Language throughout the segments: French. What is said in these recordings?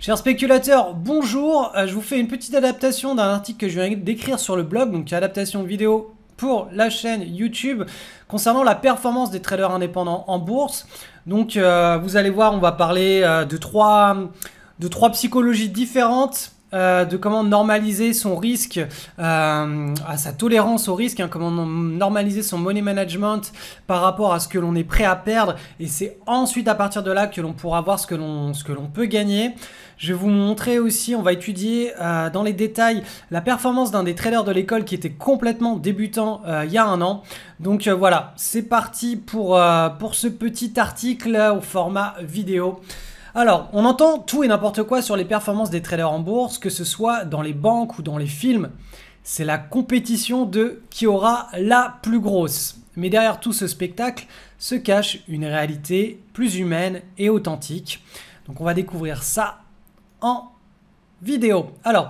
Chers spéculateurs, bonjour. Euh, je vous fais une petite adaptation d'un article que je viens d'écrire sur le blog, donc adaptation vidéo pour la chaîne YouTube concernant la performance des traders indépendants en bourse. Donc euh, vous allez voir, on va parler euh, de trois de trois psychologies différentes euh, de comment normaliser son risque, euh, à sa tolérance au risque, hein, comment normaliser son money management par rapport à ce que l'on est prêt à perdre. Et c'est ensuite à partir de là que l'on pourra voir ce que l'on peut gagner. Je vais vous montrer aussi, on va étudier euh, dans les détails la performance d'un des traders de l'école qui était complètement débutant il y a un an. Donc voilà, c'est parti pour ce petit article au format vidéo. Alors, on entend tout et n'importe quoi sur les performances des traders en bourse, que ce soit dans les banques ou dans les films. C'est la compétition de qui aura la plus grosse. Mais derrière tout ce spectacle se cache une réalité plus humaine et authentique. Donc on va découvrir ça en vidéo. Alors,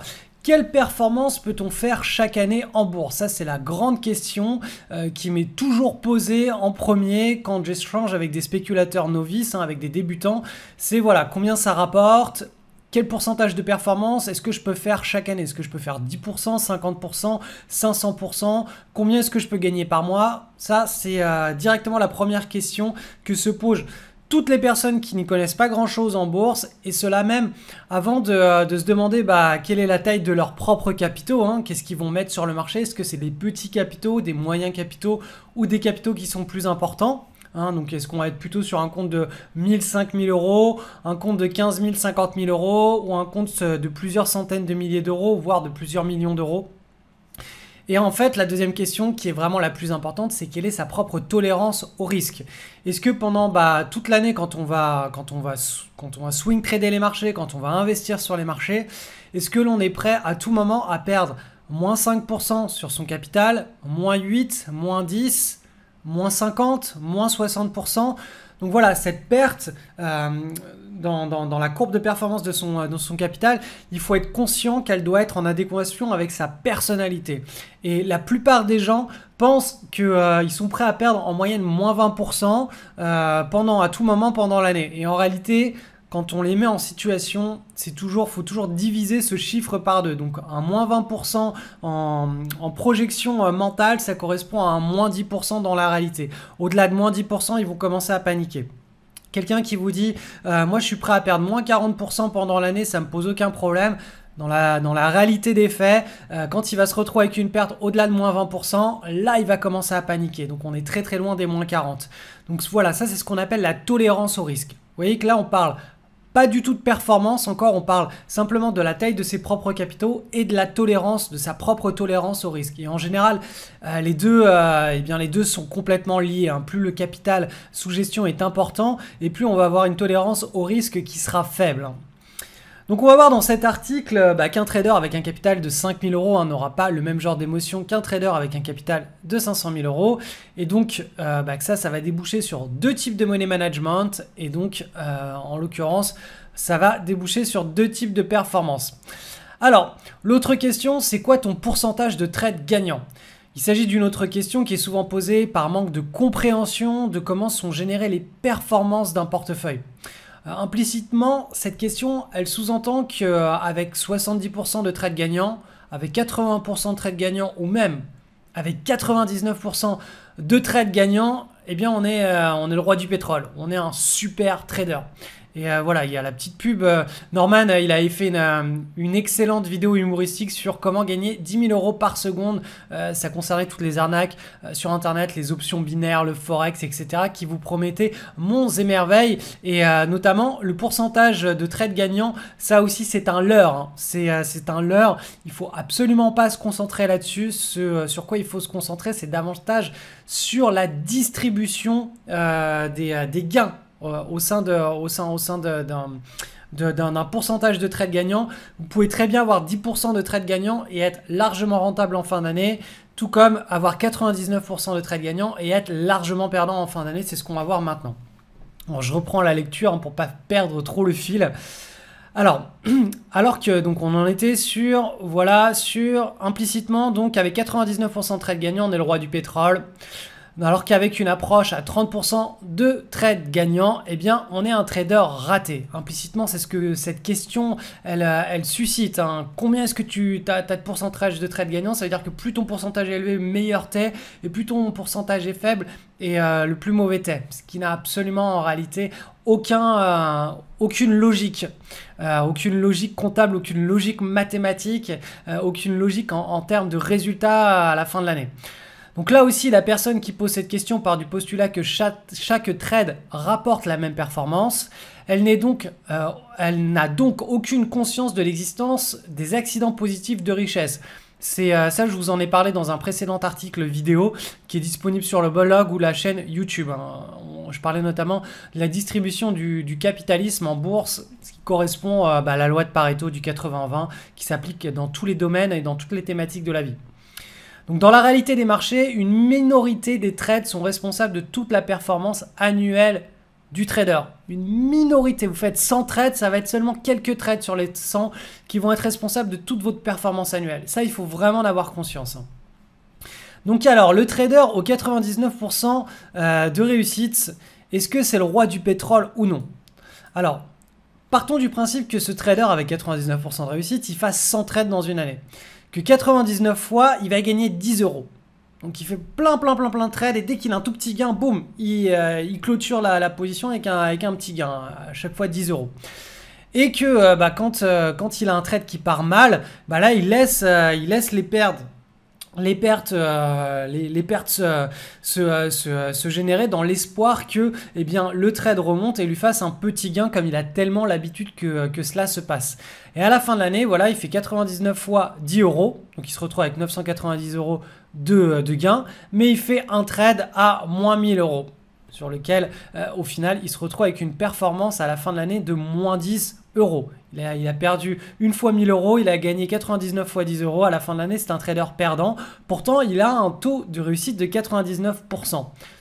quelle performance peut-on faire chaque année en bourse Ça, c'est la grande question euh, qui m'est toujours posée en premier quand j'échange avec des spéculateurs novices, hein, avec des débutants. C'est voilà, combien ça rapporte quel pourcentage de performance est-ce que je peux faire chaque année Est-ce que je peux faire 10%, 50%, 500% Combien est-ce que je peux gagner par mois Ça, c'est euh, directement la première question que se pose toutes les personnes qui n'y connaissent pas grand-chose en bourse, et cela même avant de, euh, se demander bah, quelle est la taille de leurs propres capitaux, hein, qu'est-ce qu'ils vont mettre sur le marché, est-ce que c'est des petits capitaux, des moyens capitaux ou des capitaux qui sont plus importants hein, donc est-ce qu'on va être plutôt sur un compte de 1000, 5000 euros, un compte de 15 000, 50 000 euros ou un compte euh, de plusieurs centaines de milliers d'euros, voire de plusieurs millions d'euros et en fait, la deuxième question qui est vraiment la plus importante, c'est quelle est sa propre tolérance au risque. Est-ce que pendant bah, toute l'année, quand on va, quand quand on va swing trader les marchés, quand on va investir sur les marchés, est-ce que l'on est prêt à tout moment à perdre moins 5% sur son capital, moins 8, moins 10, moins 50, moins 60% donc voilà, cette perte, euh, dans, la courbe de performance euh, de son, capital, il faut être conscient qu'elle doit être en adéquation avec sa personnalité. Et la plupart des gens pensent qu'ils euh, sont prêts à perdre en moyenne moins 20% euh, pendant, à tout moment pendant l'année. Et en réalité, quand on les met en situation, c'est toujours, faut toujours diviser ce chiffre par deux. Donc un moins 20% en, en, projection mentale, ça correspond à un moins 10% dans la réalité. Au-delà de moins 10%, ils vont commencer à paniquer. Quelqu'un qui vous dit euh, Moi, je suis prêt à perdre moins 40% pendant l'année, ça me pose aucun problème. Dans la, dans la réalité des faits, euh, quand il va se retrouver avec une perte au-delà de moins 20%, là, il va commencer à paniquer. Donc, on est très très loin des moins 40. Donc, voilà, ça, c'est ce qu'on appelle la tolérance au risque. Vous voyez que là, on parle pas du tout de performance encore, on parle simplement de la taille de ses propres capitaux et de la tolérance, de sa propre tolérance au risque. Et en général, euh, les, deux, euh, eh bien, les deux sont complètement liés. Hein. Plus le capital sous gestion est important, et plus on va avoir une tolérance au risque qui sera faible. Donc on va voir dans cet article bah, qu'un trader avec un capital de 5000 euros hein, n'aura pas le même genre d'émotion qu'un trader avec un capital de 500 000 euros. Et donc euh, bah, ça, ça va déboucher sur deux types de money management. Et donc euh, en l'occurrence, ça va déboucher sur deux types de performances. Alors, l'autre question, c'est quoi ton pourcentage de trades gagnant il s'agit d'une autre question qui est souvent posée par manque de compréhension de comment sont générées les performances d'un portefeuille. Euh, implicitement, cette question, elle sous-entend qu'avec euh, 70% de trades gagnants, avec 80% de trades gagnants, ou même avec 99% de trades gagnants, eh bien on est, euh, on est le roi du pétrole, on est un super trader. Et euh, voilà, il y a la petite pub. Euh, Norman, euh, il avait fait une, excellente vidéo humoristique sur comment gagner 10 000 euros par seconde. ça concernait toutes les arnaques sur Internet, les options binaires, le forex, etc. qui vous promettaient monts et merveilles. Et notamment, le pourcentage de trades gagnants, ça aussi, c'est un leurre. Hein. C'est un leurre. Il faut absolument pas se concentrer là-dessus. sur quoi il faut se concentrer, c'est davantage sur la distribution des gains euh, au sein de, au sein, au sein d'un d'un pourcentage de trades gagnants, vous pouvez très bien avoir 10% de trades gagnants et être largement rentable en fin d'année, tout comme avoir 99% de trades gagnants et être largement perdant en fin d'année, c'est ce qu'on va voir maintenant. Bon, je reprends la lecture hein, pour pas perdre trop le fil. Alors, alors que donc on en était sur, voilà, sur implicitement, donc avec 99% de trades gagnants, on est le roi du pétrole. Alors qu'avec une approche à 30% de trades gagnants, eh bien, on est un trader raté. Implicitement, c'est ce que cette question, elle, euh, suscite. Hein. Combien est-ce que tu as, de pourcentage de trades gagnants Ça veut dire que plus ton pourcentage est élevé, meilleur t'es, et plus ton pourcentage est faible, et euh, le plus mauvais t'es. Ce qui n'a absolument, en réalité, euh, aucune logique, aucune logique comptable, aucune logique mathématique, aucune logique en, en termes de résultats à la fin de l'année. Donc là aussi, la personne qui pose cette question part du postulat que chaque, trade rapporte la même performance. Elle n'a donc, euh, n'a donc, aucune conscience de l'existence des accidents positifs de richesse. C'est euh, ça, je vous en ai parlé dans un précédent article vidéo qui est disponible sur le blog ou la chaîne YouTube. Hein. Je parlais notamment de la distribution du, capitalisme en bourse, ce qui correspond à bah, la loi de Pareto du 80-20 qui s'applique dans tous les domaines et dans toutes les thématiques de la vie. Donc dans la réalité des marchés, une minorité des trades sont responsables de toute la performance annuelle du trader. Une minorité, vous faites 100 trades, ça va être seulement quelques trades sur les 100 qui vont être responsables de toute votre performance annuelle. Ça, il faut vraiment en avoir conscience. Hein. Donc alors, le trader au 99% euh, de réussite, est-ce que c'est le roi du pétrole ou non Alors, partons du principe que ce trader avec 99% de réussite, il fasse 100 trades dans une année que 99 fois, il va gagner 10 euros. Donc il fait plein, plein, plein, plein de trades, et dès qu'il a un tout petit gain, boum, il, euh, clôture la, position avec un, avec un, petit gain, à chaque fois 10 euros. Et que euh, bah, quand, euh, quand, il a un trade qui part mal, bah là, il laisse, il laisse les perdre les pertes, euh, euh, euh, se, généraient dans l'espoir que eh bien, le trade remonte et lui fasse un petit gain comme il a tellement l'habitude que, cela se passe. Et à la fin de l'année, voilà, il fait 99 fois 10 euros, donc il se retrouve avec 990 euros de, de gain, mais il fait un trade à moins 1000 euros sur lequel au final il se retrouve avec une performance à la fin de l'année de moins 10 euros. Il a, perdu une fois 1000 euros, il a gagné 99 fois 10 euros. À la fin de l'année, c'est un trader perdant. Pourtant, il a un taux de réussite de 99%.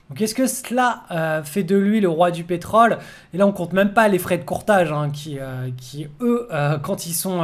Donc, est-ce que cela euh, fait de lui le roi du pétrole Et là, on compte même pas les frais de courtage hein, euh, qui, eux, euh, quand ils sont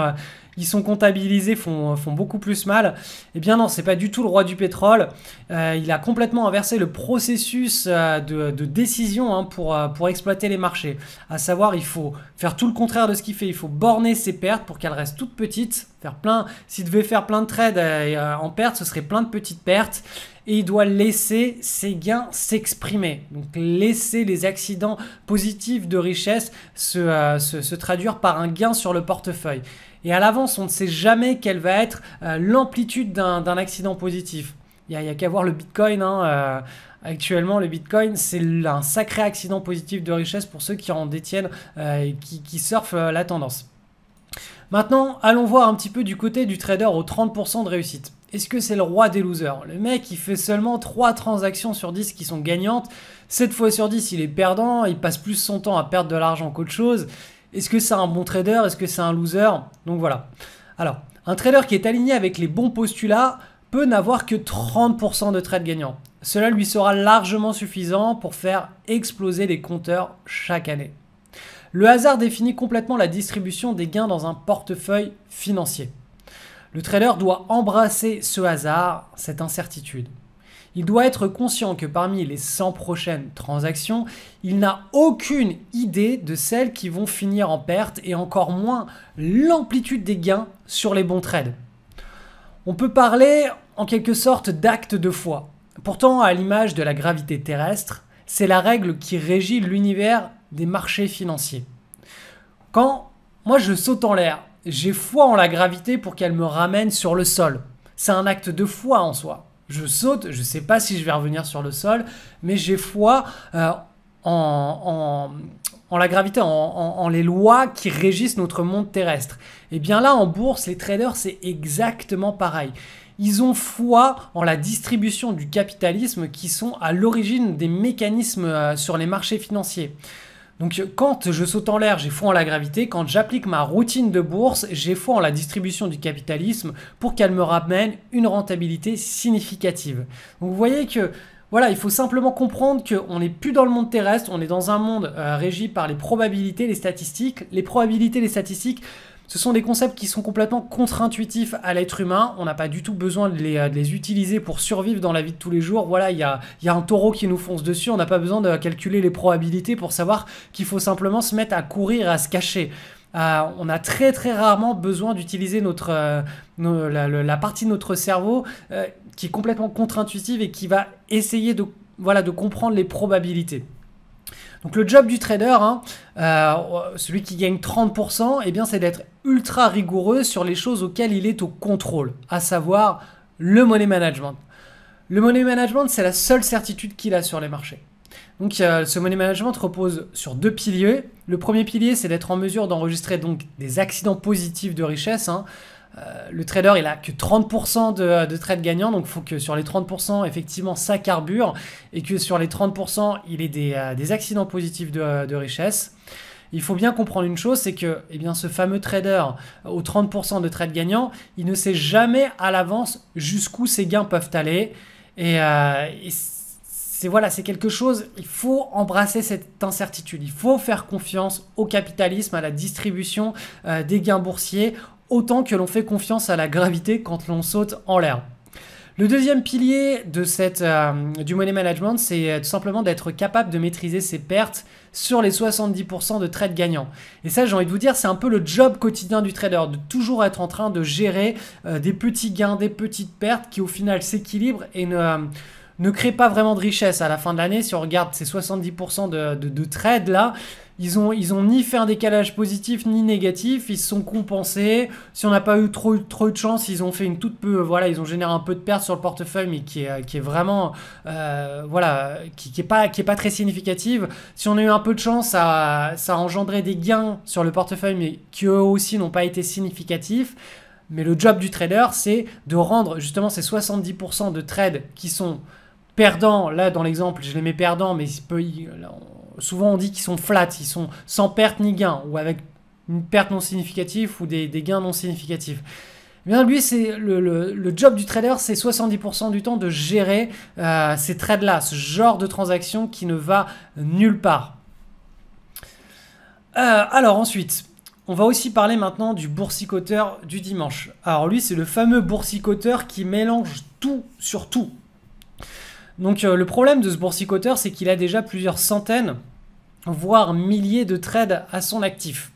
ils sont comptabilisés, font, beaucoup plus mal. Eh bien non, c'est pas du tout le roi du pétrole. Euh, il a complètement inversé le processus euh, de, décision hein, euh, pour, exploiter les marchés. À savoir, il faut faire tout le contraire de ce qu'il fait. Il faut borner ses pertes pour qu'elles restent toutes petites. Faire plein, s'il devait faire plein de trades en perte, ce serait plein de petites pertes et il doit laisser ses gains s'exprimer. Donc laisser les accidents positifs de richesse se, traduire par un gain sur le portefeuille. Et à l'avance, on ne sait jamais quelle va être euh, l'amplitude d'un accident positif. Il n'y a, qu'à voir le Bitcoin. Hein, euh, actuellement, le Bitcoin, c'est un sacré accident positif de richesse pour ceux qui en détiennent euh, et qui, qui surfent la tendance. Maintenant, allons voir un petit peu du côté du trader aux 30% de réussite. Est-ce que c'est le roi des losers Le mec, il fait seulement 3 transactions sur 10 qui sont gagnantes. 7 fois sur 10, il est perdant. Il passe plus son temps à perdre de l'argent qu'autre chose. Est-ce que c'est un bon trader Est-ce que c'est un loser Donc voilà. Alors, un trader qui est aligné avec les bons postulats peut n'avoir que 30% de trades gagnants. Cela lui sera largement suffisant pour faire exploser les compteurs chaque année. Le hasard définit complètement la distribution des gains dans un portefeuille financier. Le trader doit embrasser ce hasard, cette incertitude. Il doit être conscient que parmi les 100 prochaines transactions, il n'a aucune idée de celles qui vont finir en perte et encore moins l'amplitude des gains sur les bons trades. On peut parler en quelque sorte d'acte de foi. Pourtant, à l'image de la gravité terrestre, c'est la règle qui régit l'univers des marchés financiers. Quand moi je saute en l'air, j'ai foi en la gravité pour qu'elle me ramène sur le sol. C'est un acte de foi en soi je saute, je ne sais pas si je vais revenir sur le sol, mais j'ai foi euh, en, la gravité, en, les lois qui régissent notre monde terrestre. Et eh bien là, en bourse, les traders, c'est exactement pareil. Ils ont foi en la distribution du capitalisme qui sont à l'origine des mécanismes euh, sur les marchés financiers. Donc quand je saute en l'air, j'ai foi en la gravité. Quand j'applique ma routine de bourse, j'ai foi en la distribution du capitalisme pour qu'elle me ramène une rentabilité significative. Donc vous voyez que voilà, il faut simplement comprendre qu'on n'est plus dans le monde terrestre, on est dans un monde euh, régi par les probabilités, les statistiques. Les probabilités, les statistiques, ce sont des concepts qui sont complètement contre-intuitifs à l'être humain. On n'a pas du tout besoin de les, euh, utiliser pour survivre dans la vie de tous les jours. Voilà, il y a, un taureau qui nous fonce dessus. On n'a pas besoin de calculer les probabilités pour savoir qu'il faut simplement se mettre à courir, à se cacher. Euh, on a très très rarement besoin d'utiliser notre euh, la, partie de notre cerveau qui est complètement contre-intuitive et qui va essayer de, voilà, de comprendre les probabilités. Donc le job du trader, hein, euh, celui qui gagne 30%, eh bien c'est d'être ultra rigoureux sur les choses auxquelles il est au contrôle, à savoir le money management. Le money management, c'est la seule certitude qu'il a sur les marchés. Donc euh, ce money management repose sur deux piliers. Le premier pilier, c'est d'être en mesure d'enregistrer donc des accidents positifs de richesse. Hein. Euh, le trader, il a que 30% de, trades gagnants, donc il faut que sur les 30%, effectivement, ça carbure et que sur les 30%, il ait euh, des, accidents positifs de, richesse. Il faut bien comprendre une chose, c'est que eh bien, ce fameux trader euh, aux 30% de trades gagnants, il ne sait jamais à l'avance jusqu'où ses gains peuvent aller. Et, c'est voilà, c'est quelque chose, il faut embrasser cette incertitude, il faut faire confiance au capitalisme, à la distribution des gains boursiers, autant que l'on fait confiance à la gravité quand l'on saute en l'air. Le deuxième pilier de cette, euh, du money management, c'est euh, tout simplement d'être capable de maîtriser ses pertes sur les 70% de trades gagnants. Et ça, j'ai envie de vous dire, c'est un peu le job quotidien du trader, de toujours être en train de gérer euh, des petits gains, des petites pertes qui au final s'équilibrent et ne... créent ne pas vraiment de richesse à la fin de l'année. Si on regarde ces 70% de, de, de trades là, ils ont, ils ont ni fait un décalage positif ni négatif. Ils se sont compensés. Si on n'a pas eu trop, trop de chance, ils ont fait une toute peu. Voilà, ils ont généré un peu de perte sur le portefeuille, mais qui est, euh, qui est vraiment, euh, voilà, qui, est pas, qui est pas très significative. Si on a eu un peu de chance, ça, ça a engendré des gains sur le portefeuille, mais qui eux aussi n'ont pas été significatifs. Mais le job du trader, c'est de rendre justement ces 70% de trades qui sont Perdant, là dans l'exemple, je les mets perdants, mais souvent on dit qu'ils sont flats, ils sont sans perte ni gain, ou avec une perte non significative ou des, gains non significatifs. Eh lui, c'est le, job du trader, c'est 70% du temps de gérer euh, ces trades-là, ce genre de transaction qui ne va nulle part. Euh, alors ensuite, on va aussi parler maintenant du boursicoteur du dimanche. Alors lui, c'est le fameux boursicoteur qui mélange tout sur tout. Donc euh, le problème de ce boursicoteur, c'est qu'il a déjà plusieurs centaines, voire milliers de trades à son actif.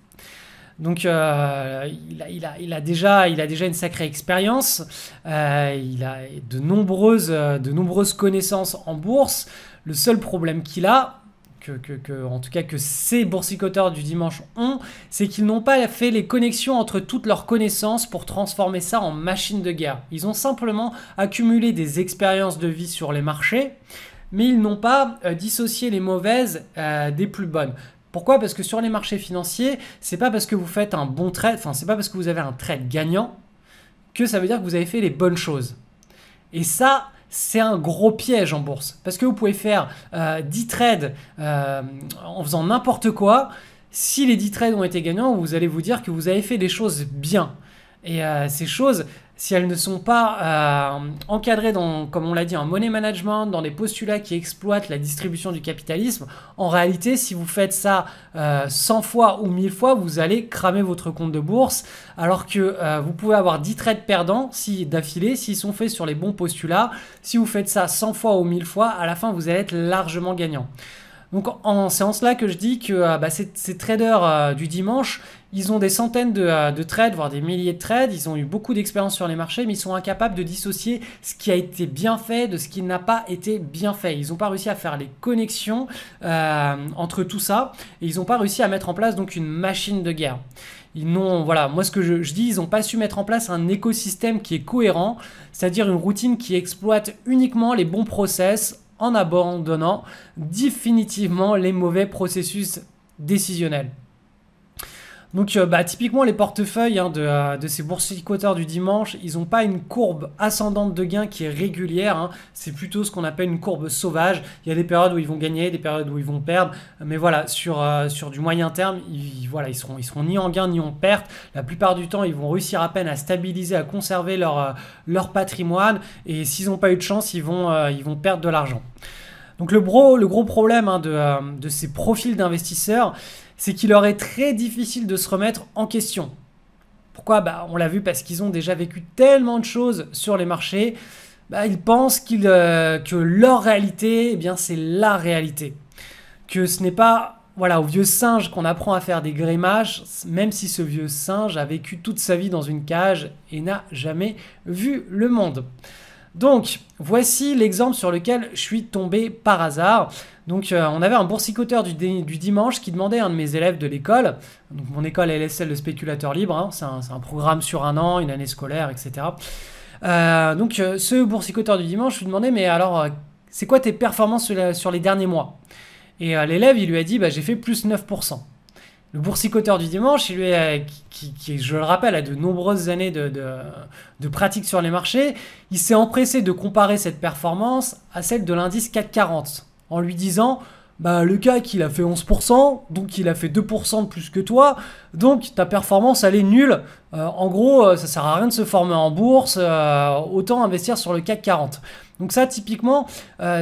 Donc euh, il, a, déjà, il a déjà une sacrée expérience, euh, il a de nombreuses, de nombreuses connaissances en bourse. Le seul problème qu'il a, en tout cas que ces boursicoteurs du dimanche ont, c'est qu'ils n'ont pas fait les connexions entre toutes leurs connaissances pour transformer ça en machine de guerre. Ils ont simplement accumulé des expériences de vie sur les marchés, mais ils n'ont pas euh, dissocié les mauvaises euh, des plus bonnes. Pourquoi Parce que sur les marchés financiers, c'est pas parce que vous faites un bon trade, enfin c'est pas parce que vous avez un trade gagnant que ça veut dire que vous avez fait les bonnes choses. Et ça, c'est un gros piège en bourse. Parce que vous pouvez faire 10 euh, trades euh, en faisant n'importe quoi. Si les 10 trades ont été gagnants, vous allez vous dire que vous avez fait des choses bien. Et euh, ces choses, si elles ne sont pas euh, encadrées dans, comme on l'a dit, en money management, dans des postulats qui exploitent la distribution du capitalisme, en réalité, si vous faites ça 100 euh, fois ou 1000 fois, vous allez cramer votre compte de bourse, alors que vous pouvez avoir 10 trades perdants si, d'affilée s'ils sont faits sur les bons postulats. Si vous faites ça 100 fois ou 1000 fois, à la fin, vous allez être largement gagnant. Donc en cela là que je dis que bah, ces, traders du dimanche, ils ont des centaines euh, de, trades, voire des milliers de trades. Ils ont eu beaucoup d'expérience sur les marchés, mais ils sont incapables de dissocier ce qui a été bien fait de ce qui n'a pas été bien fait. Ils n'ont pas réussi à faire les connexions euh, entre tout ça. Et ils n'ont pas réussi à mettre en place donc une machine de guerre. Ils n'ont, voilà, moi ce que je, je dis, ils n'ont pas su mettre en place un écosystème qui est cohérent, c'est-à-dire une routine qui exploite uniquement les bons process en abandonnant définitivement les mauvais processus décisionnels. Donc, euh, bah, typiquement, les portefeuilles hein, de, euh, de, ces boursicoteurs du dimanche, ils n'ont pas une courbe ascendante de gains qui est régulière. Hein. C'est plutôt ce qu'on appelle une courbe sauvage. Il y a des périodes où ils vont gagner, des périodes où ils vont perdre. Mais voilà, sur, euh, sur du moyen terme, ils, voilà, ils, seront, ils seront ni en gain ni en perte. La plupart du temps, ils vont réussir à peine à stabiliser, à conserver leur, leur patrimoine. Et s'ils n'ont pas eu de chance, ils vont, ils vont perdre de l'argent. Donc le, le gros problème hein, de, de ces profils d'investisseurs, c'est qu'il leur est très difficile de se remettre en question. Pourquoi bah, On l'a vu parce qu'ils ont déjà vécu tellement de choses sur les marchés, bah, ils pensent euh, que leur réalité, eh bien c'est la réalité. Que ce n'est pas voilà, au vieux singe qu'on apprend à faire des grimaces, même si ce vieux singe a vécu toute sa vie dans une cage et n'a jamais vu le monde. Donc, voici l'exemple sur lequel je suis tombé par hasard. Donc euh, on avait un boursicoteur du, dimanche qui demandait à un de mes élèves de l'école, donc mon école est celle de spéculateur libre, hein, c'est un, programme sur un an, une année scolaire, etc. Euh, donc euh, ce boursicoteur du dimanche lui demandait, mais alors, c'est quoi tes performances sur, les derniers mois Et l'élève, il lui a dit, bah, j'ai fait plus 9%. Le boursicoteur du dimanche, lui qui, je le rappelle, a de nombreuses années de, de pratique sur les marchés, il s'est empressé de comparer cette performance à celle de l'indice 440 en lui disant bah, le CAC, il a fait 11%, donc il a fait 2% de plus que toi, donc ta performance elle est nulle. Euh, en gros, euh, ça sert à rien de se former en bourse, euh, autant investir sur le CAC 40. Donc ça, typiquement,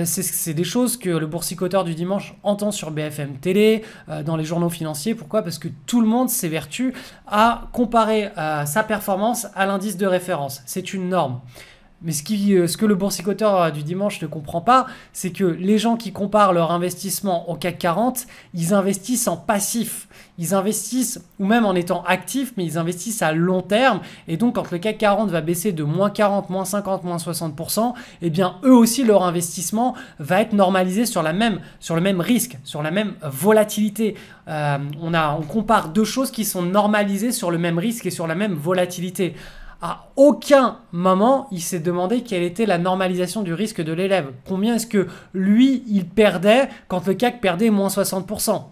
c'est des choses que le boursicoteur du dimanche entend sur BFM Télé, dans les journaux financiers. Pourquoi Parce que tout le monde s'évertue à comparer sa performance à l'indice de référence. C'est une norme. Mais euh, ce, que le boursicoteur du dimanche ne comprend pas, c'est que les gens qui comparent leur investissement au CAC 40, ils investissent en passif. Ils investissent, ou même en étant actifs, mais ils investissent à long terme. Et donc, quand le CAC 40 va baisser de moins 40, moins 50, moins 60%, eh bien, eux aussi, leur investissement va être normalisé sur, la même, sur le même risque, sur la même volatilité. Euh, on compare deux choses qui sont normalisées sur le même risque et sur la même volatilité à aucun moment il s'est demandé quelle était la normalisation du risque de l'élève. Combien est-ce que lui, il perdait quand le CAC perdait moins 60%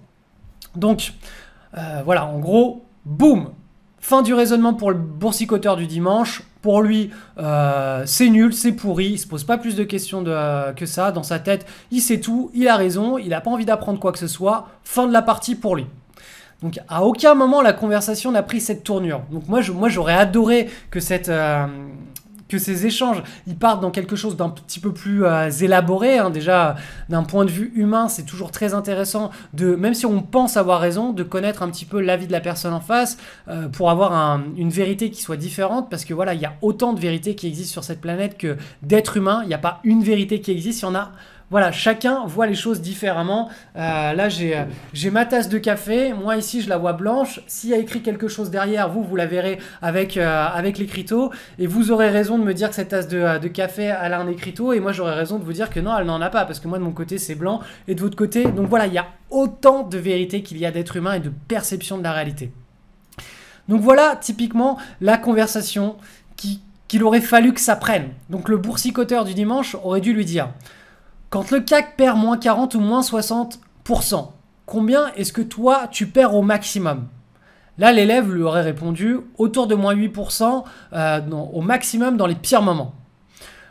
Donc, euh, voilà, en gros, boum Fin du raisonnement pour le boursicoteur du dimanche. Pour lui, euh, c'est nul, c'est pourri, il se pose pas plus de questions euh, que ça. Dans sa tête, il sait tout, il a raison, il n'a pas envie d'apprendre quoi que ce soit. Fin de la partie pour lui. Donc à aucun moment la conversation n'a pris cette tournure. Donc moi, je, moi j'aurais adoré que cette... Euh, que ces échanges, ils partent dans quelque chose d'un petit peu plus euh, élaboré. Hein. Déjà, d'un point de vue humain, c'est toujours très intéressant de, même si on pense avoir raison, de connaître un petit peu l'avis de la personne en face euh, pour avoir une vérité qui soit différente. Parce que voilà, il y a autant de vérités qui existent sur cette planète que d'êtres humains. Il n'y a pas une vérité qui existe, il y en a voilà, chacun voit les choses différemment. Euh, là, euh, j'ai ma tasse de café, moi ici, je la vois blanche. S'il y a écrit quelque chose derrière, vous, vous la verrez avec, l'écrito. Euh, l'écriteau. Et vous aurez raison de me dire que cette tasse de, café, a un écriteau. Et moi, j'aurais raison de vous dire que non, elle n'en a pas. Parce que moi, de mon côté, c'est blanc. Et de votre côté, donc voilà, il y a autant de vérité qu'il y a d'êtres humains et de perception de la réalité. Donc voilà typiquement la conversation qu'il aurait fallu que ça prenne. Donc le boursicoteur du dimanche aurait dû lui dire quand le CAC perd moins 40 ou moins 60%, combien est-ce que toi tu perds au maximum Là, l'élève lui aurait répondu autour de moins 8% euh, au maximum dans les pires moments.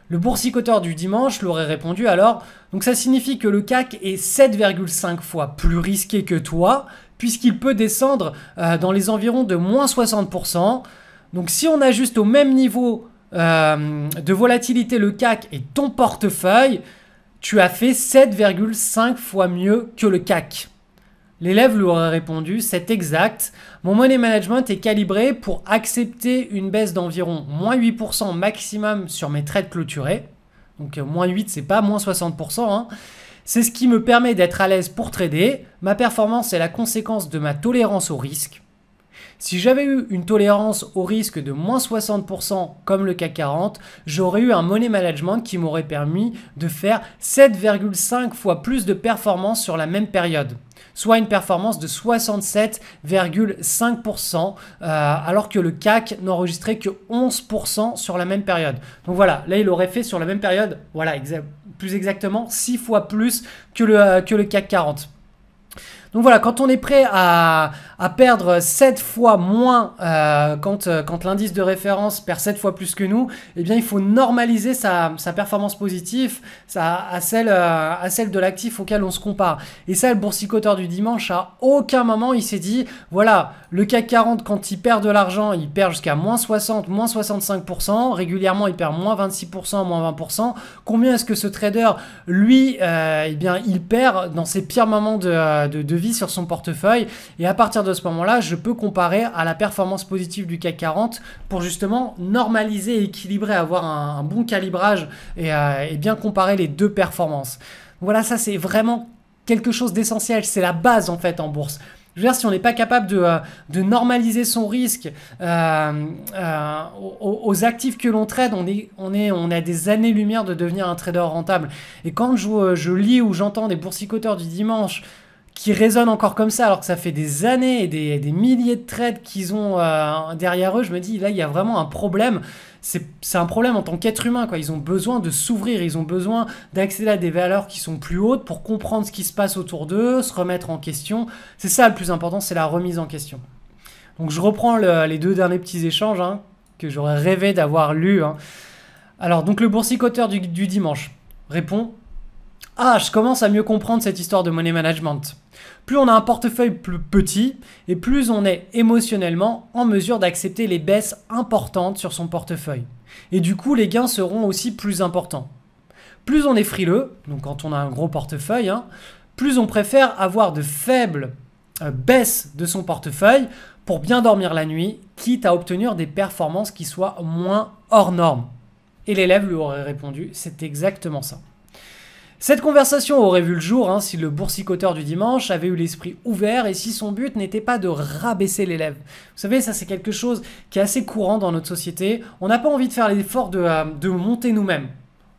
Le boursicoteur du dimanche lui aurait répondu alors donc ça signifie que le CAC est 7,5 fois plus risqué que toi puisqu'il peut descendre euh, dans les environs de moins 60%. Donc si on ajuste au même niveau euh, de volatilité le CAC et ton portefeuille, tu as fait 7,5 fois mieux que le CAC. L'élève lui aurait répondu, c'est exact, mon money management est calibré pour accepter une baisse d'environ moins 8% maximum sur mes trades clôturés. Donc euh, moins 8, c'est pas moins 60%. Hein. C'est ce qui me permet d'être à l'aise pour trader. Ma performance est la conséquence de ma tolérance au risque. Si j'avais eu une tolérance au risque de moins 60% comme le CAC 40, j'aurais eu un money management qui m'aurait permis de faire 7,5 fois plus de performance sur la même période soit une performance de 67,5% euh, alors que le CAC n'enregistrait que 11% sur la même période. Donc voilà, là il aurait fait sur la même période, voilà, plus exactement 6 fois plus que le, euh, que le CAC 40. Donc voilà, quand on est prêt à, à perdre 7 fois moins, euh, quand, euh, quand l'indice de référence perd 7 fois plus que nous, eh bien il faut normaliser sa, sa performance positive ça, à, celle, euh, à celle de l'actif auquel on se compare. Et ça, le boursicoteur du dimanche, à aucun moment il s'est dit, voilà, le CAC 40, quand il perd de l'argent, il perd jusqu'à moins 60, moins 65%, régulièrement il perd moins 26%, moins 20%. Combien est-ce que ce trader, lui, euh, eh bien, il perd dans ses pires moments de, de, de sur son portefeuille. Et à partir de ce moment-là, je peux comparer à la performance positive du CAC 40 pour justement normaliser, équilibrer, avoir un, bon calibrage euh, et, bien comparer les deux performances. Voilà, ça c'est vraiment quelque chose d'essentiel, c'est la base en fait en bourse. Je veux dire, si on n'est pas capable de, euh, normaliser son risque euh, aux, actifs que l'on trade, on, est, on, est, on a des années-lumière de devenir un trader rentable. Et quand je, je lis ou j'entends des boursicoteurs du dimanche qui résonne encore comme ça, alors que ça fait des années et des, milliers de trades qu'ils ont euh, derrière eux, je me dis, là, il y a vraiment un problème. C'est un problème en tant qu'être humain, quoi. Ils ont besoin de s'ouvrir, ils ont besoin d'accéder à des valeurs qui sont plus hautes pour comprendre ce qui se passe autour d'eux, se remettre en question. C'est ça le plus important, c'est la remise en question. Donc je reprends les deux derniers petits échanges hein, que j'aurais rêvé d'avoir lus. Hein. Alors, donc le boursicoteur du, du dimanche répond ah, je commence à mieux comprendre cette histoire de money management. Plus on a un portefeuille plus petit et plus on est émotionnellement en mesure d'accepter les baisses importantes sur son portefeuille. Et du coup, les gains seront aussi plus importants. Plus on est frileux, donc quand on a un gros portefeuille, hein, plus on préfère avoir de faibles euh, baisses de son portefeuille pour bien dormir la nuit, quitte à obtenir des performances qui soient moins hors normes. Et l'élève lui aurait répondu, c'est exactement ça. Cette conversation aurait vu le jour hein, si le boursicoteur du dimanche avait eu l'esprit ouvert et si son but n'était pas de rabaisser l'élève. Vous savez, ça c'est quelque chose qui est assez courant dans notre société. On n'a pas envie de faire l'effort de, euh, monter nous-mêmes.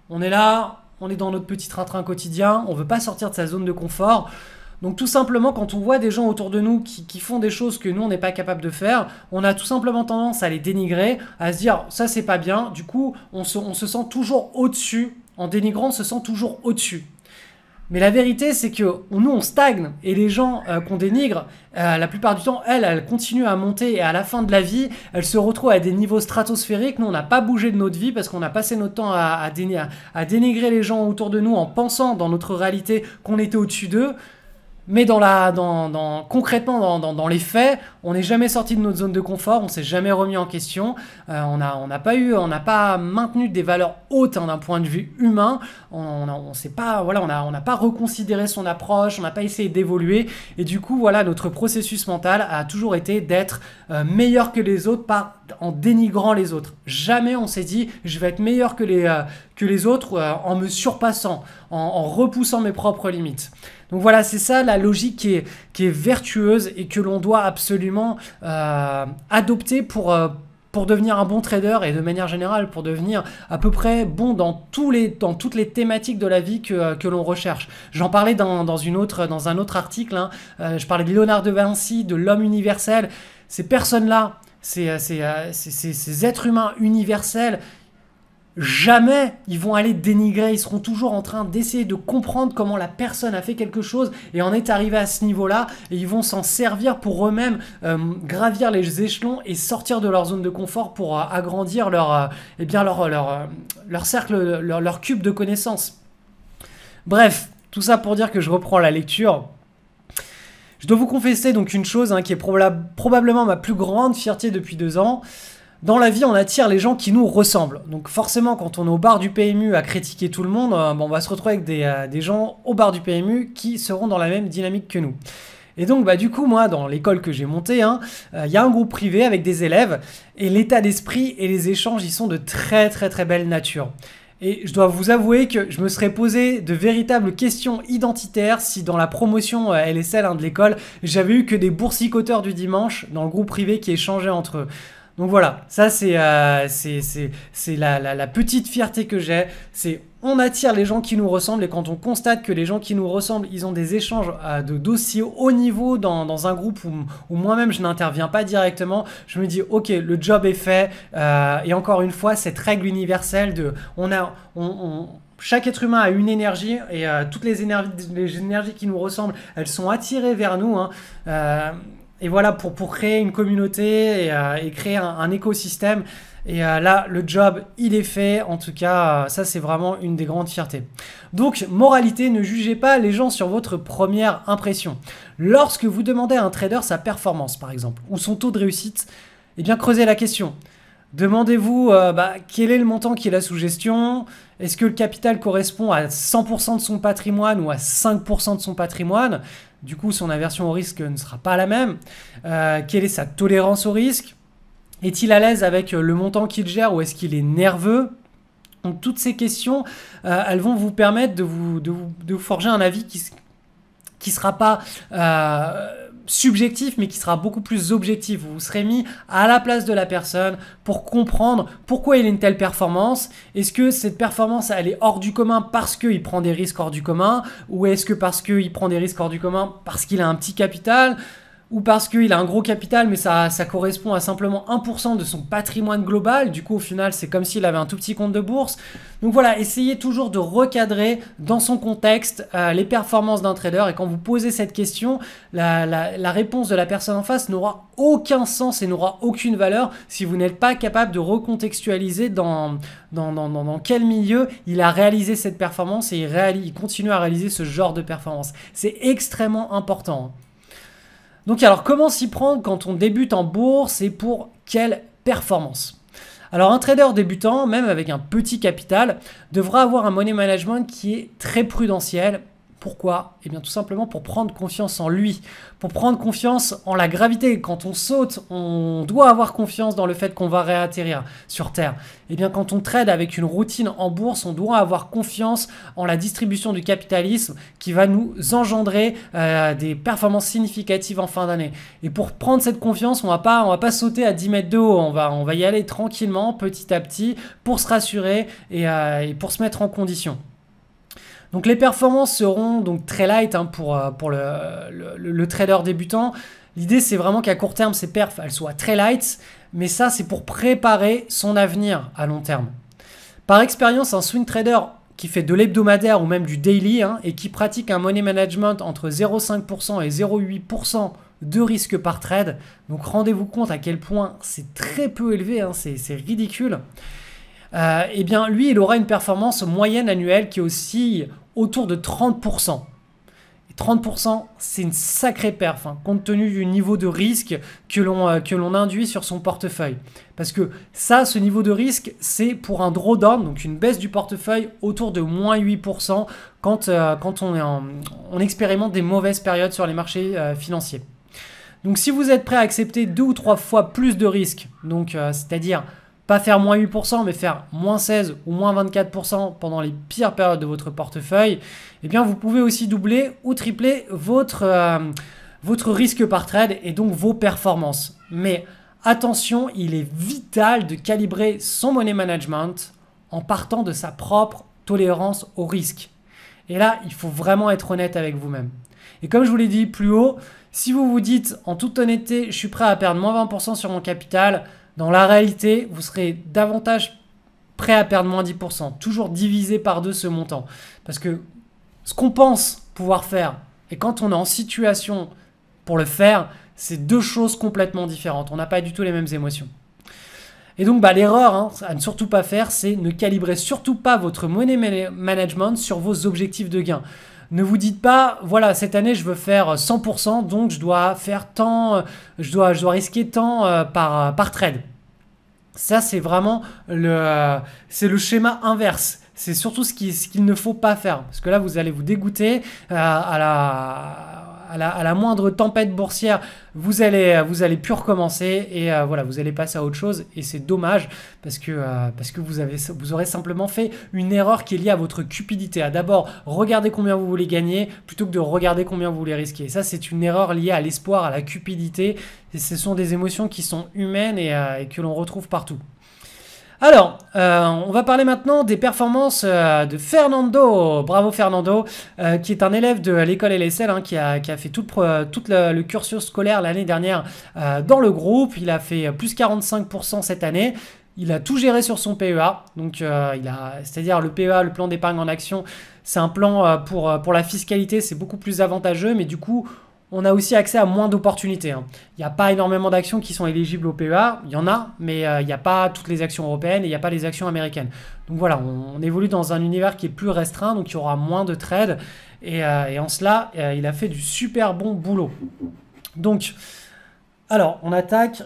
On est là, on est dans notre petit train-train quotidien, on ne veut pas sortir de sa zone de confort. Donc tout simplement, quand on voit des gens autour de nous qui, font des choses que nous, on n'est pas capable de faire, on a tout simplement tendance à les dénigrer, à se dire ça c'est pas bien, du coup on se sent toujours au-dessus en dénigrant se sent toujours au-dessus. Mais la vérité, c'est que nous, on stagne et les gens euh, qu'on dénigre, euh, la plupart du temps, elles, elles continuent à monter et à la fin de la vie, elles se retrouvent à des niveaux stratosphériques. Nous, on n'a pas bougé de notre vie parce qu'on a passé notre temps à, à dénigrer les gens autour de nous en pensant dans notre réalité qu'on était au-dessus d'eux. Mais dans la, concrètement, dans, les faits, on n'est jamais sorti de notre zone de confort, on s'est jamais remis en question, euh, on n'a pas eu, on n'a pas maintenu des valeurs hautes hein, d'un point de vue humain, on n'a pas, voilà, on on pas reconsidéré son approche, on n'a pas essayé d'évoluer, et du coup, voilà, notre processus mental a toujours été d'être euh, meilleur que les autres pas en dénigrant les autres. Jamais on s'est dit, je vais être meilleur que les, euh, que les autres en me surpassant, en repoussant mes propres limites. Donc voilà, c'est ça la logique qui est, qui est vertueuse et que l'on doit absolument euh, adopter pour... Euh, pour devenir un bon trader et de manière générale pour devenir à peu près bon dans, tous les, dans toutes les thématiques de la vie que, euh, l'on recherche. J'en parlais dans, une autre, dans un autre article, hein. je parlais de Léonard de Vinci, de l'homme universel. Ces personnes-là, c'est ces, ces êtres humains universels, Jamais ils vont aller dénigrer, ils seront toujours en train d'essayer de comprendre comment la personne a fait quelque chose et en est arrivé à ce niveau-là et ils vont s'en servir pour eux-mêmes euh, gravir les échelons et sortir de leur zone de confort pour euh, agrandir leur, euh, eh bien leur, leur, cercle, leur, cube de connaissances. Bref, tout ça pour dire que je reprends la lecture. Je dois vous confesser donc une chose hein, qui est probablement ma plus grande fierté depuis deux ans dans la vie, on attire les gens qui nous ressemblent. Donc forcément, quand on est au bar du PMU à critiquer tout le monde, euh, on va se retrouver avec des, euh, gens au bar du PMU qui seront dans la même dynamique que nous. Et donc, bah, du coup, moi, dans l'école que j'ai montée, il hein, euh, y a un groupe privé avec des élèves, et l'état d'esprit et les échanges, ils sont de très très très belle nature. Et je dois vous avouer que je me serais posé de véritables questions identitaires si dans la promotion LSL hein, de l'école, j'avais eu que des boursicoteurs du dimanche dans le groupe privé qui échangeaient entre eux. Donc voilà, ça euh, c'est la, la, la, petite fierté que j'ai. C'est on attire les gens qui nous ressemblent et quand on constate que les gens qui nous ressemblent, ils ont des échanges euh, de dossiers haut niveau dans, un groupe où, moi-même je n'interviens pas directement, je me dis ok, le job est fait. Euh, et encore une fois, cette règle universelle de on a on, chaque être humain a une énergie et toutes les énergies, les énergies qui nous ressemblent, elles sont attirées vers nous. Hein et voilà, pour, pour créer une communauté et, euh, créer un, écosystème. Et euh, là, le job, il est fait. En tout cas, euh, ça, c'est vraiment une des grandes fiertés. Donc, moralité, ne jugez pas les gens sur votre première impression. Lorsque vous demandez à un trader sa performance, par exemple, ou son taux de réussite, eh bien, creusez la question. Demandez-vous bah, quel est le montant qui est la sous gestion, est-ce que le capital correspond à 100% de son patrimoine ou à 5% de son patrimoine du coup, son aversion au risque ne sera pas la même. Euh, quelle est sa tolérance au risque Est-il à l'aise avec euh, le montant qu'il gère ou est-ce qu'il est nerveux toutes ces questions, euh, elles vont vous permettre de vous, de forger un avis qui, qui sera pas subjectif, mais qui sera beaucoup plus objectif. Vous serez mis à la place de la personne pour comprendre pourquoi il a une telle performance. Est-ce que cette performance, elle est hors du commun parce qu'il prend des risques hors du commun Ou est-ce que parce qu'il prend des risques hors du commun parce qu'il a un petit capital ou parce qu'il a un gros capital, mais ça, correspond à simplement 1% de son patrimoine global. Du coup, au final, c'est comme s'il avait un tout petit compte de bourse. Donc voilà, essayez toujours de recadrer dans son contexte euh, les performances d'un trader. Et quand vous posez cette question, la, réponse de la personne en face n'aura aucun sens et n'aura aucune valeur si vous n'êtes pas capable de recontextualiser dans, dans, quel milieu il a réalisé cette performance et il, il continue à réaliser ce genre de performance. C'est extrêmement important. Donc alors comment s'y prendre quand on débute en bourse et pour quelle performance alors un trader débutant, même avec un petit capital, devra avoir un money management qui est très prudentiel pourquoi Eh bien tout simplement pour prendre confiance en lui, pour prendre confiance en la gravité. Quand on saute, on doit avoir confiance dans le fait qu'on va réatterrir sur Terre. Eh bien quand on trade avec une routine en bourse, on doit avoir confiance en la distribution du capitalisme qui va nous engendrer euh, des performances significatives en fin d'année. Et pour prendre cette confiance, on ne on va pas sauter à 10 mètres de haut, on va, on va y aller tranquillement, petit à petit, pour se rassurer et euh, pour se mettre en condition. Donc les performances seront donc très light hein, pour, euh, pour le, trader débutant. L'idée, c'est vraiment qu'à court terme, ces perfs, elles soient très light, mais ça, c'est pour préparer son avenir à long terme. Par expérience, un swing trader qui fait de l'hebdomadaire ou même du daily hein, et qui pratique un money management entre 0,5% et 0,8% de risque par trade, donc rendez-vous compte à quel point c'est très peu élevé, hein, c'est ridicule, euh, eh bien lui, il aura une performance moyenne annuelle qui est aussi autour de 30%. Et 30%, c'est une sacrée perf, hein, compte tenu du niveau de risque euh, que l'on induit sur son portefeuille. Parce que ça, ce niveau de risque, c'est pour un drawdown, donc une baisse du portefeuille autour de moins 8% quand, euh, on, expérimente des mauvaises périodes sur les marchés euh, financiers. Donc si vous êtes prêt à accepter deux ou trois fois plus de risques, donc c'est-à-dire pas faire moins 8%, mais faire moins 16 ou moins 24% pendant les pires périodes de votre portefeuille, eh bien vous pouvez aussi doubler ou tripler votre, euh, votre risque par trade et donc vos performances. Mais attention, il est vital de calibrer son money management en partant de sa propre tolérance au risque. Et là, il faut vraiment être honnête avec vous-même. Et comme je vous l'ai dit plus haut, si vous vous dites en toute honnêteté, je suis prêt à perdre moins 20% sur mon capital, dans la réalité, vous serez davantage prêt à perdre moins 10%, toujours divisé par deux ce montant. Parce que ce qu'on pense pouvoir faire et quand on est en situation pour le faire, c'est deux choses complètement différentes. On n'a pas du tout les mêmes émotions. Et donc bah, l'erreur hein, à ne surtout pas faire, c'est ne calibrer surtout pas votre money management sur vos objectifs de gain. Ne vous dites pas, voilà, cette année, je veux faire 100%, donc je dois faire tant, euh, je dois, je dois risquer tant euh, par, euh, par trade. Ça, c'est vraiment le, c'est le schéma inverse. C'est surtout ce qu'il ne faut pas faire. Parce que là, vous allez vous dégoûter à la à la, moindre tempête boursière, vous allez, euh, vous allez plus recommencer et euh, voilà, vous allez passer à autre chose et c'est dommage parce que, euh, parce que vous, vous aurez simplement fait une erreur qui est liée à votre cupidité. À ah, d'abord regardez combien vous voulez gagner plutôt que de regarder combien vous voulez risquer. Ça, c'est une erreur liée à l'espoir, à la cupidité. Et ce sont des émotions qui sont humaines et que l'on retrouve partout. Alors, euh, on va parler maintenant des performances euh, de Fernando. Bravo Fernando, euh, qui est un élève de l'école LSL, hein, qui, a, fait tout, le, cursus scolaire l'année dernière dans le groupe. Il a fait plus 45% cette année. Il a tout géré sur son PEA, donc il a, c'est-à-dire le PEA, le plan d'épargne en action, c'est un plan pour, pour la fiscalité, c'est beaucoup plus avantageux, mais du coup on a aussi accès à moins d'opportunités. Hein. Il n'y a pas énormément d'actions qui sont éligibles au PEA, il y en a, mais euh, il n'y a pas toutes les actions européennes et il n'y a pas les actions américaines. Donc voilà, on, évolue dans un univers qui est plus restreint, donc il y aura moins de trades, et, euh, en cela, euh, il a fait du super bon boulot. Donc, alors, on attaque.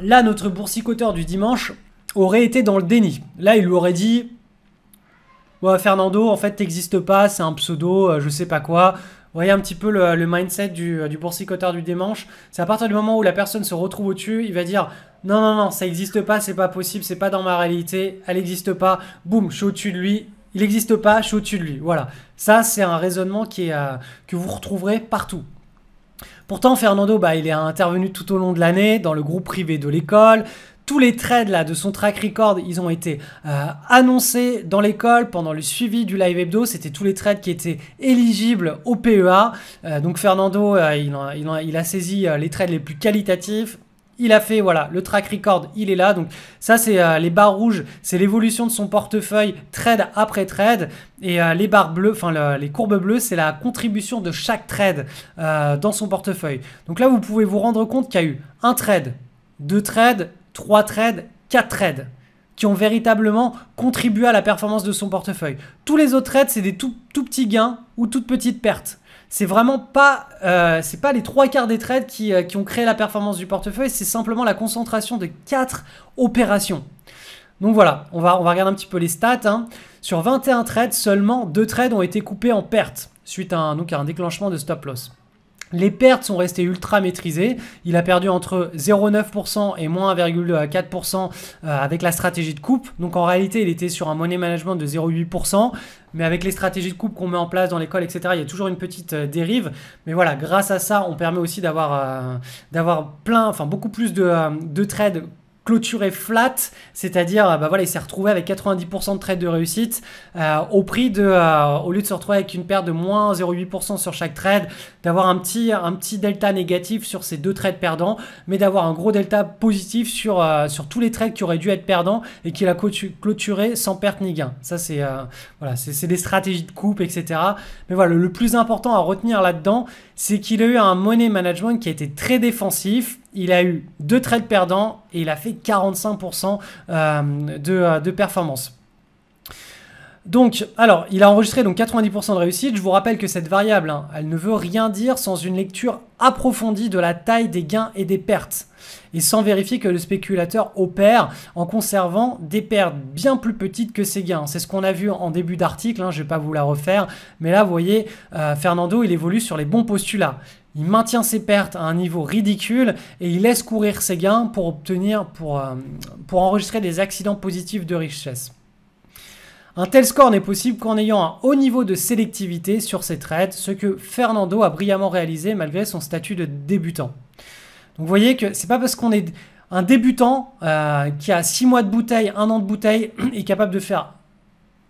Là, notre boursicoteur du dimanche aurait été dans le déni. Là, il lui aurait dit, Fernando, en fait, t'existes pas, c'est un pseudo, euh, je sais pas quoi. Vous voyez un petit peu le, mindset euh, du, boursicoteur du dimanche. C'est à partir du moment où la personne se retrouve au-dessus, il va dire non, non, non, ça n'existe pas, c'est pas possible, c'est pas dans ma réalité, elle n'existe pas, boum, je suis au-dessus de lui, il n'existe pas, je suis au-dessus de lui. Voilà. Ça, c'est un raisonnement qui est, euh, que vous retrouverez partout. Pourtant, Fernando, bah, il est intervenu tout au long de l'année dans le groupe privé de l'école, tous les trades là de son track record, ils ont été euh, annoncés dans l'école pendant le suivi du live hebdo. C'était tous les trades qui étaient éligibles au PEA. Euh, donc Fernando, euh, il, a saisi les trades les plus qualitatifs. Il a fait, voilà, le track record, il est là. Donc ça, c'est les barres rouges, c'est l'évolution de son portefeuille trade après trade. Et les barres bleues, enfin les courbes bleues, c'est la contribution de chaque trade dans son portefeuille. Donc là, vous pouvez vous rendre compte qu'il y a eu un trade, deux trades, 3 trades, 4 trades qui ont véritablement contribué à la performance de son portefeuille. Tous les autres trades, c'est des tout, petits gains ou toutes petites pertes. C'est vraiment pas, euh, pas les trois quarts des trades euh, qui, ont créé la performance du portefeuille, c'est simplement la concentration de 4 opérations. Donc voilà, on va, on va regarder un petit peu les stats. Hein. Sur 21 trades, seulement 2 trades ont été coupés en perte suite à à un déclenchement de stop loss. Les pertes sont restées ultra maîtrisées. Il a perdu entre 0,9% et moins 1,4% euh, avec la stratégie de coupe. Donc en réalité, il était sur un money management de 0,8%. Mais avec les stratégies de coupe qu'on met en place dans l'école, etc., il y a toujours une petite euh, dérive. Mais voilà, grâce à ça, on permet aussi d'avoir euh, plein, enfin beaucoup plus de, de trades clôturé flat, c'est-à-dire euh, bah voilà, il s'est retrouvé avec 90% de trades de réussite euh, au prix de, euh, au lieu de se retrouver avec une perte de moins 0,8% sur chaque trade, d'avoir un petit, un petit delta négatif sur ces deux trades perdants, mais d'avoir un gros delta positif sur, sur tous les trades qui auraient dû être perdants et qu'il a clôturé sans perte ni gain. Ça c'est voilà, c'est des stratégies de coupe, etc. Mais voilà, le plus important à retenir là-dedans, c'est qu'il a eu un money management qui a été très défensif il a eu deux trades perdants et il a fait 45% euh, euh, de, performance. Donc, alors, il a enregistré donc 90% de réussite. Je vous rappelle que cette variable, hein, elle ne veut rien dire sans une lecture approfondie de la taille des gains et des pertes. Et sans vérifier que le spéculateur opère en conservant des pertes bien plus petites que ses gains. C'est ce qu'on a vu en début d'article, hein, je ne vais pas vous la refaire. Mais là, vous voyez, euh, Fernando, il évolue sur les bons postulats. Il maintient ses pertes à un niveau ridicule et il laisse courir ses gains pour obtenir, pour, euh, pour enregistrer des accidents positifs de richesse. Un tel score n'est possible qu'en ayant un haut niveau de sélectivité sur ses trades, ce que Fernando a brillamment réalisé malgré son statut de débutant. Donc vous voyez que c'est pas parce qu'on est un débutant euh, qui a 6 mois de bouteille, 1 an de bouteille, est capable de faire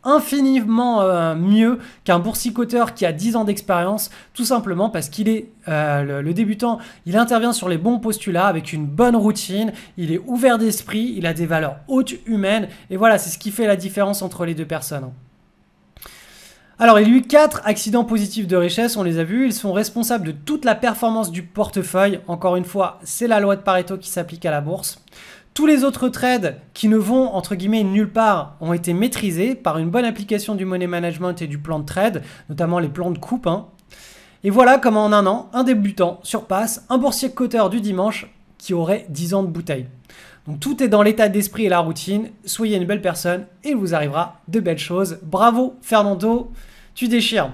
infiniment euh, mieux qu'un boursicoteur qui a 10 ans d'expérience, tout simplement parce qu'il est euh, le, le, débutant, il intervient sur les bons postulats avec une bonne routine, il est ouvert d'esprit, il a des valeurs hautes humaines, et voilà, c'est ce qui fait la différence entre les deux personnes. Alors, il y a eu 4 accidents positifs de richesse, on les a vus, ils sont responsables de toute la performance du portefeuille, encore une fois, c'est la loi de Pareto qui s'applique à la bourse. Tous les autres trades qui ne vont entre guillemets nulle part ont été maîtrisés par une bonne application du money management et du plan de trade, notamment les plans de coupe. Hein. Et voilà comment en un an, un débutant surpasse un boursier coteur du dimanche qui aurait 10 ans de bouteille. Donc tout est dans l'état d'esprit et la routine. Soyez une belle personne et il vous arrivera de belles choses. Bravo Fernando, tu déchires.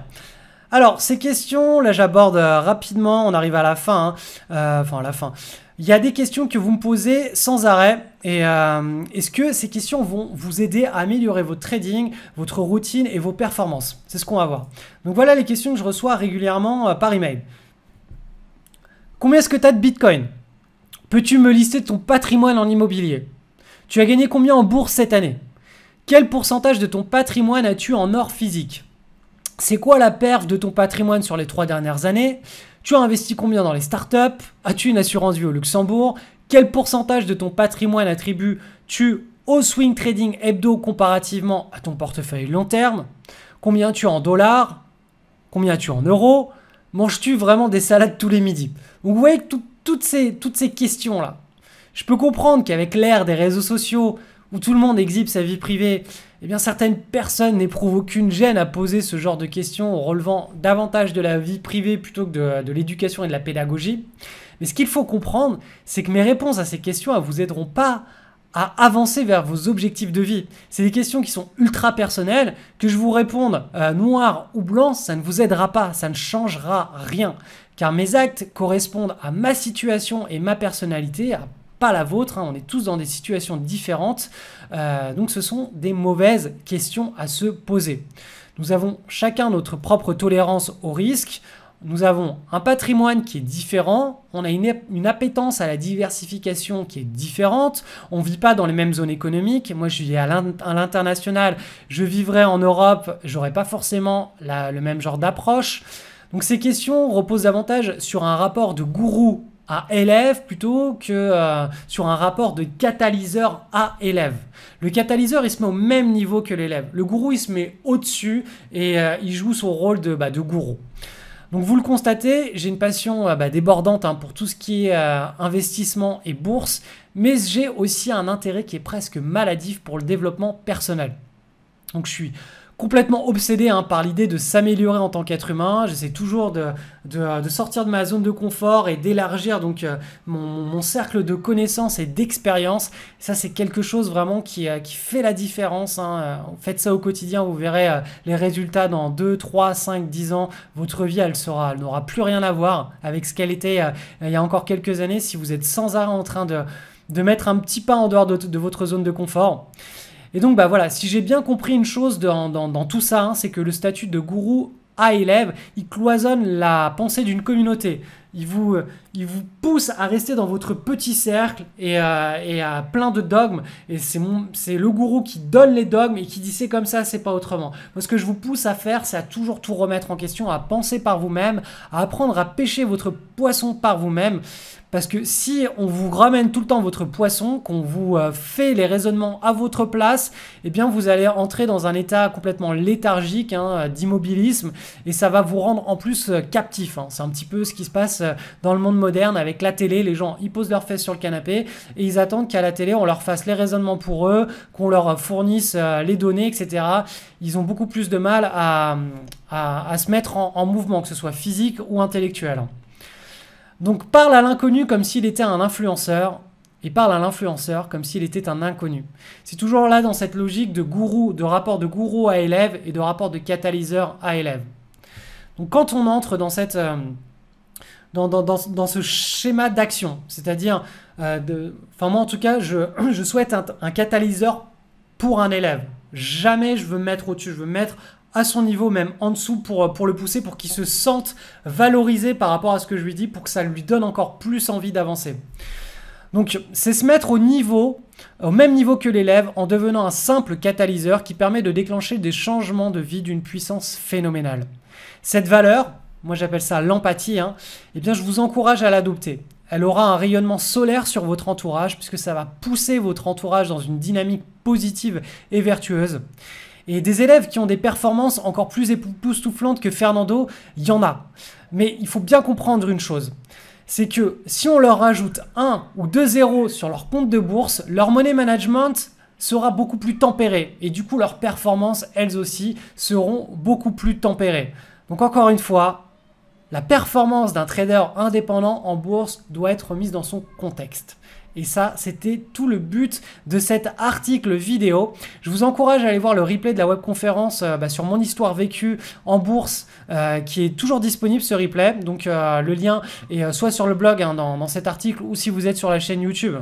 Alors, ces questions, là j'aborde euh, rapidement, on arrive à la fin, hein. euh, enfin à la fin. Il y a des questions que vous me posez sans arrêt. Et euh, est-ce que ces questions vont vous aider à améliorer votre trading, votre routine et vos performances C'est ce qu'on va voir. Donc voilà les questions que je reçois régulièrement euh, par email. Combien est-ce que tu as de Bitcoin Peux-tu me lister ton patrimoine en immobilier Tu as gagné combien en bourse cette année Quel pourcentage de ton patrimoine as-tu en or physique C'est quoi la perte de ton patrimoine sur les trois dernières années tu as investi combien dans les startups As-tu une assurance vie au Luxembourg Quel pourcentage de ton patrimoine attribues-tu au swing trading hebdo comparativement à ton portefeuille long terme Combien as en dollars Combien as-tu en euros Manges-tu vraiment des salades tous les midis vous voyez toutes ces, toutes ces questions-là. Je peux comprendre qu'avec l'ère des réseaux sociaux, où tout le monde exhibe sa vie privée, eh bien certaines personnes n'éprouvent aucune gêne à poser ce genre de questions relevant davantage de la vie privée plutôt que de, l'éducation et de la pédagogie. Mais ce qu'il faut comprendre, c'est que mes réponses à ces questions ne vous aideront pas à avancer vers vos objectifs de vie. C'est des questions qui sont ultra personnelles. Que je vous réponde euh, noir ou blanc, ça ne vous aidera pas, ça ne changera rien. Car mes actes correspondent à ma situation et ma personnalité, à pas la vôtre. Hein, on est tous dans des situations différentes. Euh, donc ce sont des mauvaises questions à se poser. Nous avons chacun notre propre tolérance au risque. Nous avons un patrimoine qui est différent, on a une, appétence à la diversification qui est différente, on ne vit pas dans les mêmes zones économiques. Moi, je vis à l'international, je vivrais en Europe, j'aurais pas forcément le même genre d'approche. Donc ces questions reposent davantage sur un rapport de gourou à élève plutôt que euh, sur un rapport de catalyseur à élève. Le catalyseur, il se met au même niveau que l'élève. Le gourou, il se met au-dessus et euh, il joue son rôle bah, de, gourou. Donc vous le constatez, j'ai une passion euh, bah, débordante hein, pour tout ce qui est investissement et bourse, mais j'ai aussi un intérêt qui est presque maladif pour le développement personnel. Donc je suis complètement obsédé hein, par l'idée de s'améliorer en tant qu'être humain. J'essaie toujours de, euh, sortir de ma zone de confort et d'élargir donc euh, mon, cercle de connaissances et d'expériences. Ça, c'est quelque chose vraiment qui, euh, fait la différence. Hein, faites ça au quotidien, vous verrez les résultats dans 2, 3, 5, 10 ans. Votre vie, elle sera, elle n'aura plus rien à voir avec ce qu'elle était il y a encore quelques années si vous êtes sans arrêt en train de, mettre un petit pas en dehors de votre zone de confort. Et donc, bah voilà, si j'ai bien compris une chose dans, tout ça, hein, c'est que le statut de gourou à élève, il cloisonne la pensée d'une communauté. Il vous, euh, il vous pousse à rester dans votre petit cercle et, euh, et à plein de dogmes. Et c'est le gourou qui donne les dogmes et qui dit c'est comme ça, c'est pas autrement. Moi, ce que je vous pousse à faire, c'est à toujours tout remettre en question, à penser par vous-même, à apprendre à pêcher votre poisson par vous-même. Parce que si on vous ramène tout le temps votre poisson, qu'on vous euh, fait les raisonnements à votre place, eh bien vous allez entrer dans un état complètement léthargique hein, euh, d'immobilisme et ça va vous rendre en plus euh, captif. Hein. C'est un petit peu ce qui se passe dans le monde moderne avec la télé. Les gens, ils posent leurs fesses sur le canapé et ils attendent qu'à la télé, on leur fasse les raisonnements pour eux, qu'on leur fournisse les données, etc. Ils ont beaucoup plus de mal à, se mettre en mouvement, que ce soit physique ou intellectuel. Donc parle à l'inconnu comme s'il était un influenceur et parle à l'influenceur comme s'il était un inconnu. C'est toujours là dans cette logique de gourou, de rapport de gourou à élève et de rapport de catalyseur à élève. Donc quand on entre dans euh, ce schéma d'action, c'est-à-dire, euh, enfin moi en tout cas, je, souhaite un, un catalyseur pour un élève. Jamais je veux mettre au-dessus, je veux mettre à son niveau, même en dessous, pour, euh, pour le pousser, pour qu'il se sente valorisé par rapport à ce que je lui dis, pour que ça lui donne encore plus envie d'avancer. Donc c'est se mettre au niveau, au même niveau que l'élève, en devenant un simple catalyseur qui permet de déclencher des changements de vie d'une puissance phénoménale. Cette valeur, moi j'appelle ça l'empathie, hein, eh bien je vous encourage à l'adopter. Elle aura un rayonnement solaire sur votre entourage puisque ça va pousser votre entourage dans une dynamique positive et vertueuse. Et des élèves qui ont des performances encore plus époustouflantes que Fernando, il y en a. Mais il faut bien comprendre une chose c'est que si on leur ajoute 1 ou 2 zéros sur leur compte de bourse, leur money management sera beaucoup plus tempéré et du coup leurs performances elles aussi seront beaucoup plus tempérées. Donc encore une fois, la performance d'un trader indépendant en bourse doit être mise dans son contexte. Et ça, c'était tout le but de cet article vidéo. Je vous encourage à aller voir le replay de la webconférence euh, bah, sur mon histoire vécue en bourse, euh, qui est toujours disponible ce replay. Donc euh, le lien est soit sur le blog hein, dans cet article, ou si vous êtes sur la chaîne YouTube.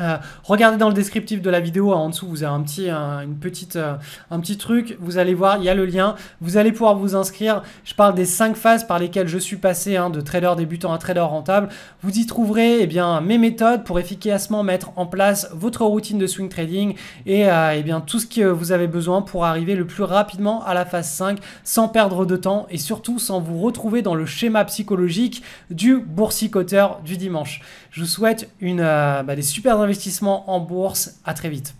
Euh, regardez dans le descriptif de la vidéo, hein, en dessous vous avez un petit, une petite, euh, un petit truc, vous allez voir, il y a le lien, vous allez pouvoir vous inscrire, je parle des 5 phases par lesquelles je suis passé hein, de trader débutant à trader rentable, vous y trouverez eh bien, mes méthodes pour efficacement mettre en place votre routine de swing trading et euh, eh bien, tout ce que vous avez besoin pour arriver le plus rapidement à la phase 5 sans perdre de temps et surtout sans vous retrouver dans le schéma psychologique du boursicoteur du dimanche. Je vous souhaite une, euh, bah, des super investissements en bourse. À très vite.